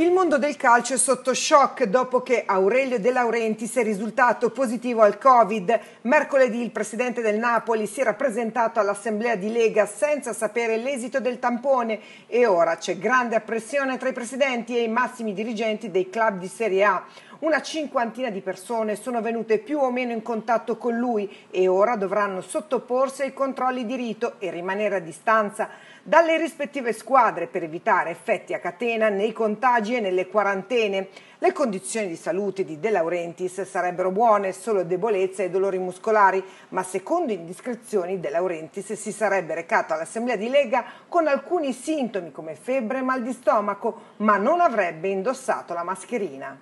Il mondo del calcio è sotto shock dopo che Aurelio De Laurenti si è risultato positivo al Covid. Mercoledì il presidente del Napoli si era presentato all'assemblea di Lega senza sapere l'esito del tampone e ora c'è grande pressione tra i presidenti e i massimi dirigenti dei club di Serie A. Una cinquantina di persone sono venute più o meno in contatto con lui e ora dovranno sottoporsi ai controlli di rito e rimanere a distanza dalle rispettive squadre per evitare effetti a catena nei contagi e nelle quarantene. Le condizioni di salute di De Laurentiis sarebbero buone, solo debolezze e dolori muscolari, ma secondo indiscrezioni De Laurentiis si sarebbe recato all'assemblea di Lega con alcuni sintomi come febbre e mal di stomaco, ma non avrebbe indossato la mascherina.